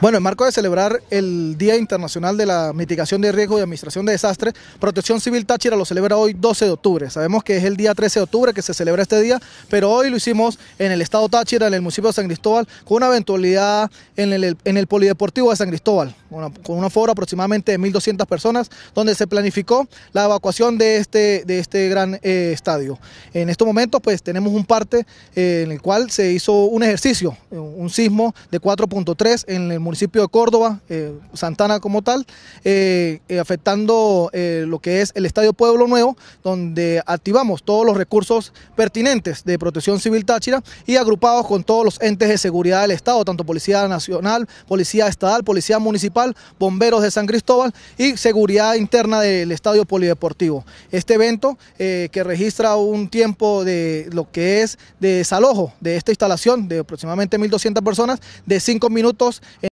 Bueno, en marco de celebrar el Día Internacional de la Mitigación de Riesgos y Administración de Desastres, Protección Civil Táchira lo celebra hoy 12 de octubre. Sabemos que es el día 13 de octubre que se celebra este día, pero hoy lo hicimos en el estado Táchira, en el municipio de San Cristóbal, con una eventualidad en el, en el Polideportivo de San Cristóbal, con una aforo aproximadamente de 1.200 personas, donde se planificó la evacuación de este, de este gran eh, estadio. En estos momentos, pues tenemos un parte eh, en el cual se hizo un ejercicio, un sismo de 4.3 en el municipio municipio de Córdoba, eh, Santana como tal, eh, eh, afectando lo que es el Estadio Pueblo Nuevo, donde activamos todos los recursos pertinentes de Protección Civil Táchira y agrupados con todos los entes de seguridad del Estado, tanto Policía Nacional, Policía Estatal, Policía Municipal, Bomberos de San Cristóbal y Seguridad Interna del Estadio Polideportivo. Este evento que registra un tiempo de lo que es de desalojo de esta instalación de aproximadamente 1.200 personas de 5 minutos. En